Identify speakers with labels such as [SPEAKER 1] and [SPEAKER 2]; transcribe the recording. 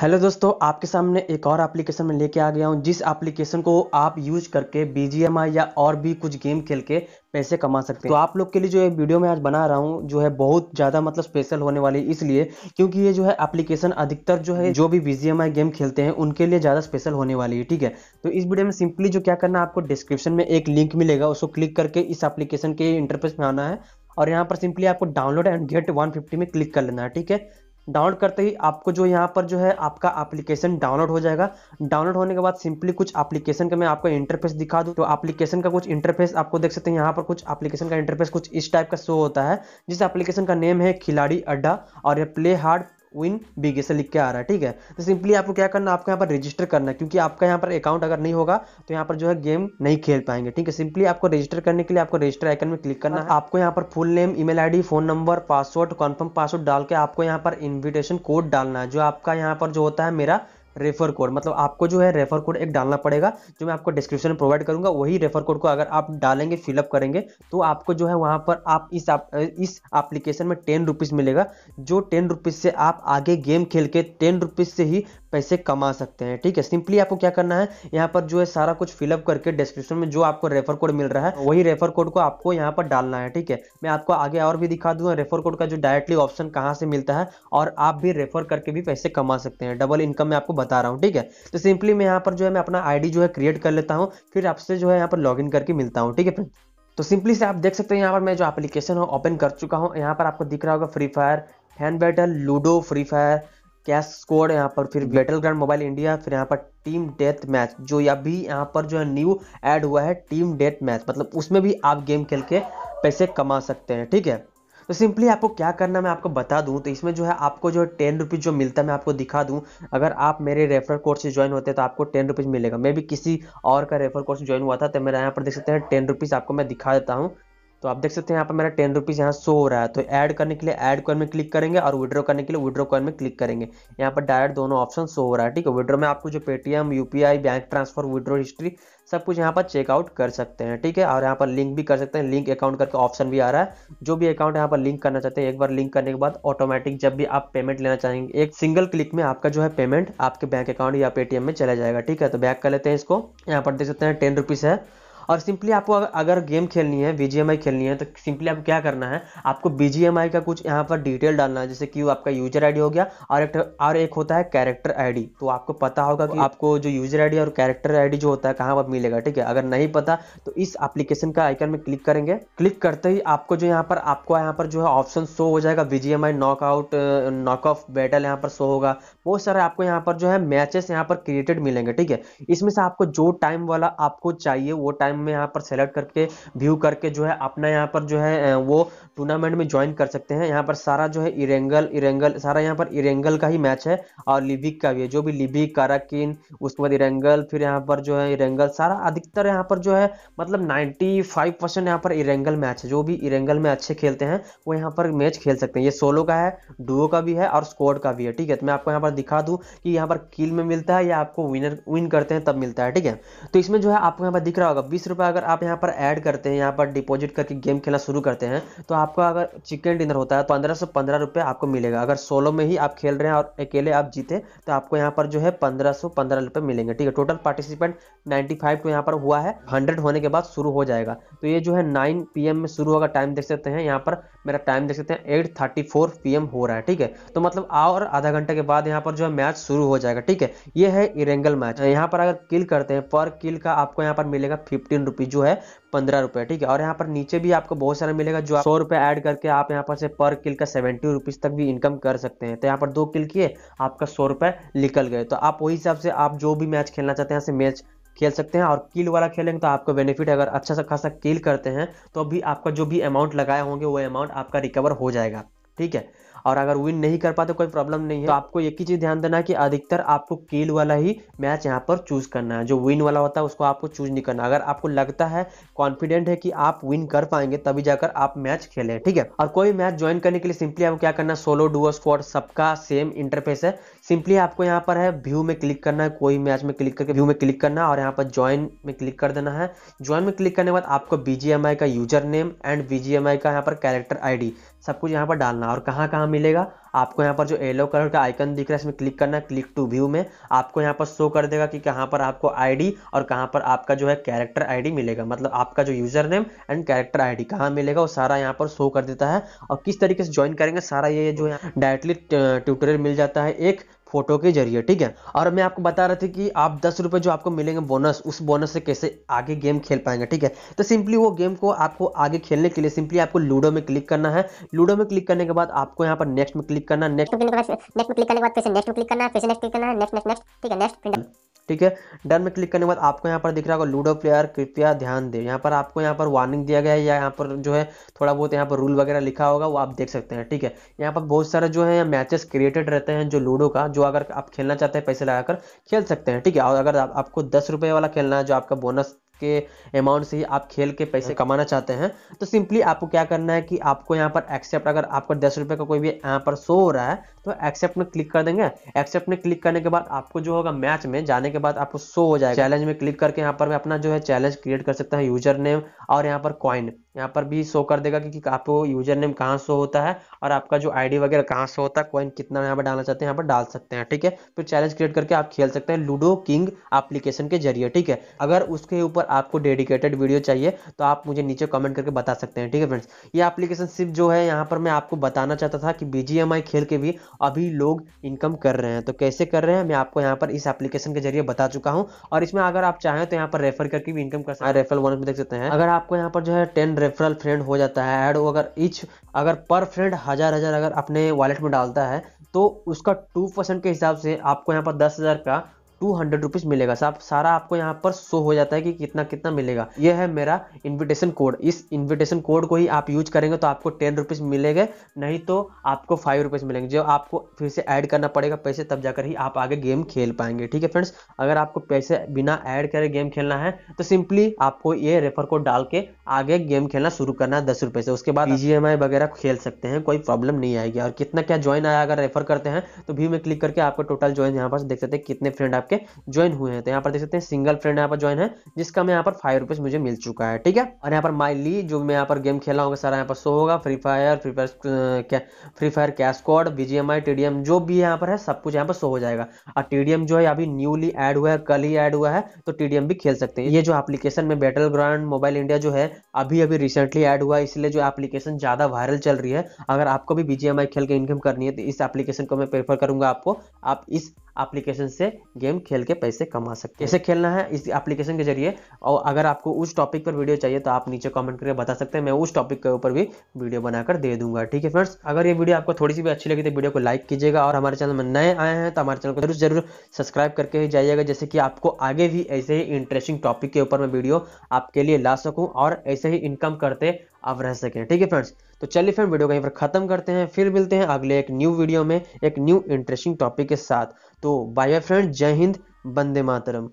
[SPEAKER 1] Hello दोस्तों आपके सामने एक और एप्लीकेशन में लेके आ गया हूँ जिस एप्लीकेशन को आप यूज करके बी या और भी कुछ गेम खेल के पैसे कमा सकते हैं तो आप लोग के लिए जो है वीडियो मैं आज बना रहा हूँ जो है बहुत ज़्यादा मतलब स्पेशल होने वाली इसलिए क्योंकि ये जो है एप्लीकेशन अधिकतर जो है जो भी बी गेम खेलते हैं उनके लिए ज़्यादा स्पेशल होने वाली है ठीक है तो इस वीडियो में सिंपली जो क्या करना है आपको डिस्क्रिप्शन में एक लिंक मिलेगा उसको क्लिक करके इस एप्लीकेशन के इंटरफेस में आना है और यहाँ पर सिंपली आपको डाउनलोड एंड गेट 150 में क्लिक कर लेना है ठीक है डाउनलोड करते ही आपको जो यहाँ पर जो है आपका एप्लीकेशन डाउनलोड हो जाएगा डाउनलोड होने के बाद सिंपली कुछ एप्लीकेशन का मैं आपको इंटरफेस दिखा दूँ तो एप्लीकेशन का कुछ इंटरफेस आपको देख सकते हैं यहाँ पर कुछ एप्लीकेशन का इंटरफेस कुछ इस टाइप का शो होता है जिस एप्लीकेशन का नेम है खिलाड़ी अड्डा और ये प्ले हार्ड विन बिग से लिख के आ रहा है ठीक है तो सिंपली आपको क्या करना आपको यहाँ पर रजिस्टर करना है क्योंकि आपका यहाँ पर अकाउंट अगर नहीं होगा तो यहाँ पर जो है गेम नहीं खेल पाएंगे ठीक है सिंपली आपको रजिस्टर करने के लिए आपको रजिस्टर आइकन में क्लिक करना है अच्छा। आपको यहाँ पर full name email ID phone number password confirm password डाल के आपको यहाँ पर इन्विटेशन कोड डालना है जो आपका यहाँ पर जो होता है मेरा रेफर कोड मतलब आपको जो है रेफर कोड एक डालना पड़ेगा जो मैं आपको डिस्क्रिप्शन में प्रोवाइड करूंगा वही रेफर कोड को अगर आप डालेंगे फिलअप करेंगे तो आपको जो है वहां पर आप इस आप, इस एप्लीकेशन में टेन रुपीज़ मिलेगा जो टेन रुपीज़ से आप आगे गेम खेल के टेन रुपीज़ से ही पैसे कमा सकते हैं ठीक है सिंपली आपको क्या करना है यहाँ पर जो है सारा कुछ फिलअप करके डिस्क्रिप्शन में जो आपको रेफर कोड मिल रहा है वही रेफर कोड को आपको यहाँ पर डालना है ठीक है मैं आपको आगे और भी दिखा दूंगा रेफर कोड का जो डायरेक्टली ऑप्शन कहाँ से मिलता है और आप भी रेफर करके भी पैसे कमा सकते हैं डबल इनकम मैं आपको बता रहा हूँ ठीक है तो सिंपली मैं यहाँ पर जो है मैं अपना आई जो है क्रिएट कर लेता हूँ फिर आपसे जो है यहाँ पर लॉग करके मिलता हूँ ठीक है फ्रेंड तो सिंपली से आप देख सकते हैं यहाँ पर मैं जो एप्लीकेशन है ओपन कर चुका हूँ यहाँ पर आपको दिख रहा होगा free fire hand battle ludo free fire cash score यहाँ पर फिर बैटल ग्राउंड मोबाइल इंडिया फिर यहाँ पर टीम डेथ मैच जो अभी यहाँ पर जो है न्यू ऐड हुआ है टीम डेथ मैच मतलब उसमें भी आप गेम खेल के पैसे कमा सकते हैं ठीक है तो सिंपली आपको क्या करना मैं आपको बता दूं तो इसमें जो है आपको जो है टेन रुपीज़ जो मिलता है मैं आपको दिखा दूं अगर आप मेरे रेफर कोर्स से ज्वाइन होते हैं तो आपको टेन रुपीज़ मिलेगा मैं भी किसी और का रेफर कोर्स ज्वाइन हुआ था तो मेरा यहाँ पर देख सकते हैं टेन रुपीज़ आपको मैं दिखा देता हूँ तो आप देख सकते हैं यहाँ पर मेरा टेन रुपीज़ यहाँ शो हो रहा है तो ऐड करने के लिए ऐड कॉइन में क्लिक करेंगे और विड्रॉ करने के लिए विड्रॉ कॉइन में क्लिक करेंगे यहाँ पर डायरेक्ट दोनों ऑप्शन शो हो रहा है ठीक है विड्रॉ में आपको जो Paytm UPI bank transfer withdraw history सब कुछ यहाँ पर चेकआउट कर सकते हैं ठीक है और यहाँ पर लिंक भी कर सकते हैं लिंक अकाउंट करके ऑप्शन भी आ रहा है जो भी अकाउंट यहाँ पर लिंक करना चाहते हैं एक बार लिंक करने के बाद ऑटोमेटिक जब भी आप पेमेंट लेना चाहेंगे एक सिंगल क्लिक में आपका जो है पेमेंट आपके बैंक अकाउंट या पेटीएम में चला जाएगा ठीक है तो बैक कर लेते हैं इसको यहाँ पर देख सकते हैं टेन रुपीज़ है और सिंपली आपको अगर गेम खेलनी है बी खेलनी है तो सिंपली आपको क्या करना है आपको बी का कुछ यहाँ पर डिटेल डालना है जैसे कि आपका यूजर आई हो गया और एक और एक होता है कैरेक्टर आई तो आपको पता होगा कि आपको जो यूजर आई और कैरेक्टर आई जो होता है कहाँ पर मिलेगा ठीक है अगर नहीं पता तो इस एप्लीकेशन का आइकन में क्लिक करेंगे क्लिक करते ही आपको जो यहाँ पर आपको यहाँ पर जो है ऑप्शन शो हो जाएगा B G M I knockout knock off battle यहाँ पर शो होगा वो सर आपको यहाँ पर जो है मैचेस यहाँ पर क्रिएटेड मिलेंगे ठीक है इसमें से आपको जो टाइम वाला आपको चाहिए वो टाइम में यहाँ पर सेलेक्ट करके व्यू करके जो है अपना यहाँ पर जो है वो टूर्नामेंट में ज्वाइन कर सकते हैं यहाँ पर सारा जो है इरेंगल इरेंगल सारा यहाँ पर इरेंगल का ही मैच है और लिबिक का भी है जो भी लिबिक काराकिन उसके बाद इरेंगल फिर यहाँ पर जो है इरेंगल सारा अधिकतर यहाँ पर जो है मतलब नाइन्टी फाइव परसेंट यहाँ पर इरेंगल मैच है जो भी इरेंगल में अच्छे खेलते हैं वो यहाँ पर मैच खेल सकते हैं ये सोलो का है डुओ का भी है और स्कोड का भी है ठीक है तो मैं आपको यहाँ पर दिखा दूँ कि यहाँ पर किल में मिलता है या आपको विनर विन करते हैं तब मिलता है ठीक है तो इसमें जो है आपको यहाँ पर दिख रहा होगा बीस रुपये अगर आप यहाँ पर ऐड करते हैं यहाँ पर डिपॉजिट करके गेम खेलना शुरू करते हैं तो आपका अगर चिकन डिनर होता है पंद्रह सौ आपको मिलेगा अगर सोलो में ही आप खेल रहे हैं और अकेले आप जीते तो आपको यहाँ पर जो है पंद्रह सौ मिलेंगे ठीक है टोटल पार्टिसिपेंट नाइन्टी फाइव तो यहाँ पर हुआ है हंड्रेड होने के बाद शुरू हो जाएगा तो ये जो है नाइन पी में शुरू होगा टाइम देख सकते हैं यहाँ पर मेरा टाइम देख सकते हैं एट थर्टी फोर पी हो रहा है ठीक है तो मतलब आओ और आधा घंटे के बाद यहाँ यहाँ पर जो है मैच शुरू हो जाएगा ठीक है ये है इरेंगल मैच यहाँ पर अगर किल करते हैं पर किल का आपको यहाँ पर मिलेगा फिफ्टीन रुपीज जो है पंद्रह रुपए ठीक है और यहाँ पर नीचे भी आपको बहुत सारा मिलेगा जो सौ रुपए ऐड करके आप यहाँ पर से पर किल का सेवेंटी रुपीज तक भी इनकम कर सकते हैं तो यहाँ पर दो किल किए आपका सौ रुपए निकल गए तो आप वही हिसाब से आप जो भी मैच खेलना चाहते हैं मैच खेल सकते हैं और किल वाला खेलेंगे तो आपको बेनिफिट अगर अच्छा सा खासा किल करते हैं तो अभी आपका जो भी अमाउंट लगाए होंगे वो अमाउंट आपका रिकवर हो जाएगा ठीक है और अगर विन नहीं कर पाते कोई प्रॉब्लम नहीं है तो आपको एक ही चीज़ ध्यान देना कि अधिकतर आपको केल वाला ही मैच यहाँ पर चूज करना है जो विन वाला होता है उसको आपको चूज नहीं करना अगर आपको लगता है कॉन्फिडेंट है कि आप विन कर पाएंगे तभी जाकर आप मैच खेले ठीक है और कोई मैच ज्वाइन करने के लिए सिंपली आपको क्या करना सोलो डुअर स्कॉट सबका सेम इंटरफेस है सिंपली आपको यहाँ पर है व्यू में क्लिक करना है कोई मैच में क्लिक करके व्यू में क्लिक करना है और यहाँ पर ज्वाइन में क्लिक कर देना है ज्वाइन में क्लिक करने के बाद आपको बीजीएमआई का यूजर नेम एंड बीजीएमआई का यहाँ पर कैरेक्टर आईडी सब कुछ यहाँ पर डालना और कहाँ कहाँ मिलेगा आपको यहाँ पर जो येलो कलर का आइकन दिख रहा है इसमें क्लिक करना है क्लिक टू व्यू में आपको यहाँ पर शो कर देगा कि कहाँ पर आपको आईडी और कहाँ पर आपका जो है कैरेक्टर आईडी मिलेगा मतलब आपका जो user name and character ID कहाँ मिलेगा वो सारा यहाँ पर शो कर देता है और किस तरीके से ज्वाइन करेंगे सारा ये जो है डायरेक्टली ट्यूटोरियल मिल जाता है एक फोटो के जरिए ठीक है और मैं आपको बता रहा था कि आप दस रुपये जो आपको मिलेंगे बोनस उस बोनस से कैसे आगे गेम खेल पाएंगे ठीक है तो सिंपली वो गेम को आपको आगे खेलने के लिए सिंपली आपको लूडो में क्लिक करना है लूडो में क्लिक करने के बाद आपको यहाँ पर नेक्स्ट में क्लिक करना नेक्स्ट क्लिक करने के बाद फिर नेक्स्ट क्लिक करना है नेक्स्ट नेक्स्ट ठीक है नेक्स्ट ठीक है डन में क्लिक करने के बाद आपको यहाँ पर दिख रहा होगा लूडो प्लेयर कृपया ध्यान दे यहाँ पर आपको यहाँ पर वार्निंग दिया गया है या यहाँ पर जो है थोड़ा बहुत यहाँ पर रूल वगैरह लिखा होगा वो आप देख सकते हैं ठीक है यहाँ पर बहुत सारे जो है मैचेस क्रिएटेड रहते हैं जो लूडो का जो अगर आप खेलना चाहते हैं पैसे लगाकर खेल सकते हैं ठीक है और अगर आपको दस वाला खेलना है जो आपका बोनस के अमाउंट से ही आप खेल के पैसे हाँ। कमाना चाहते हैं तो सिंपली आपको क्या करना है कि आपको यहाँ पर एक्सेप्ट अगर आपका दस रुपये का कोई भी यहाँ पर शो हो रहा है तो एक्सेप्ट में क्लिक कर देंगे एक्सेप्ट में क्लिक करने के बाद आपको जो होगा मैच में जाने के बाद आपको शो हो जाएगा चैलेंज में क्लिक करके यहाँ पर अपना जो है चैलेंज क्रिएट कर सकता है यूजर नेम और यहाँ पर कॉइन यहाँ पर भी शो कर देगा कि, कि आपको यूजर नेम कहाँ शो होता है और आपका जो आईडी वगैरह कहाँ शो होता है कॉइन कितना यहाँ पर डालना चाहते हैं यहाँ पर डाल सकते हैं ठीक है फिर चैलेंज क्रिएट करके आप खेल सकते हैं लूडो किंग एप्लीकेशन के जरिए ठीक है अगर उसके ऊपर आपको डेडिकेटेड वीडियो चाहिए तो आप मुझे नीचे कमेंट करके बता सकते हैं ठीक है फ्रेंड्स ये एप्लीकेशन सिर्फ जो है यहाँ पर मैं आपको बताना चाहता था कि बीजीएमआई खेल के भी अभी लोग इनकम कर रहे हैं तो कैसे कर रहे हैं मैं आपको यहाँ पर इस एप्लीकेशन के जरिए बता चुका हूँ और इसमें अगर आप चाहें तो यहाँ पर रेफर करके भी इनकम कर सकते हैं रेफरल वन में देख सकते हैं अगर आपको यहाँ पर जो है टेन रेफरल फ्रेंड हो जाता है एड अगर इच अगर पर फ्रेंड हज़ार हज़ार अगर अपने वॉलेट में डालता है तो उसका टू परसेंट के हिसाब से आपको यहाँ पर दस हज़ार का टू हंड्रेड रुपीज़ मिलेगा साफ सारा आपको यहाँ पर शो हो जाता है कि कितना कितना मिलेगा यह है मेरा इन्विटेशन कोड इस इन्विटेशन कोड को ही आप यूज करेंगे तो आपको टेन रुपीज़ मिलेगा नहीं तो आपको फाइव रुपीज़ मिलेंगे जो आपको फिर से ऐड करना पड़ेगा पैसे तब जाकर ही आप आगे गेम खेल पाएंगे ठीक है फ्रेंड्स अगर आपको पैसे बिना ऐड करे गेम खेलना है तो सिंपली आपको ये रेफर कोड डाल के आगे गेम खेलना शुरू करना है दस रुपए से उसके बाद ई e वगैरह खेल सकते हैं कोई प्रॉब्लम नहीं आएगी और कितना क्या ज्वाइन आया अगर रेफर करते हैं तो भी में क्लिक करके आपको टोटल ज्वाइन यहाँ पर देख सकते हैं कितने फ्रेंड आप आपके ज्वाइन हुए हैं तो यहाँ पर देख सकते हैं सिंगल फ्रेंड यहाँ पर ज्वाइन है जिसका मैं यहाँ पर फाइव रुपीज मुझे मिल चुका है ठीक है और यहाँ पर माई ली जो मैं यहाँ पर गेम खेला होगा सारा यहाँ पर शो होगा फ्री फायर फ्री फायर क्या free fire cash COD BGMI TDM जो भी यहाँ पर है सब कुछ यहाँ पर शो हो जाएगा और टीडीएम जो है अभी न्यूली एड हुआ है कल ही एड हुआ है तो टीडीएम भी खेल सकते हैं ये जो एप्लीकेशन में बैटल ग्राउंड मोबाइल इंडिया जो है अभी अभी रिसेंटली एड हुआ है इसलिए जो एप्लीकेशन ज्यादा वायरल चल रही है अगर आपको भी बीजीएमआई खेल के इनकम करनी है तो इस एप्लीकेशन को मैं प्रेफर करूंगा आपको आप इस एप्लीकेशन से गेम खेल के पैसे कमा सकते हैं कैसे खेलना है इस एप्लीकेशन के जरिए और अगर आपको उस टॉपिक पर वीडियो चाहिए तो आप नीचे कमेंट करके बता सकते हैं मैं उस टॉपिक के ऊपर भी वीडियो बनाकर दे दूंगा ठीक है फ्रेंड्स अगर ये वीडियो आपको थोड़ी सी भी अच्छी लगी तो वीडियो को लाइक कीजिएगा और हमारे चैनल में नए आए हैं तो हमारे चैनल को जरूर जरूर सब्सक्राइब करके ही जाइएगा जैसे कि आपको आगे भी ऐसे ही इंटरेस्टिंग टॉपिक के ऊपर मैं वीडियो आपके लिए ला सकूँ और ऐसे ही इनकम करते आप रह सके ठीक है फ्रेंड्स तो चलिए फ्रेंड वीडियो कहीं पर खत्म करते हैं फिर मिलते हैं अगले एक न्यू वीडियो में एक न्यू इंटरेस्टिंग टॉपिक के साथ तो बाय फ्रेंड जय हिंद बंदे मातरम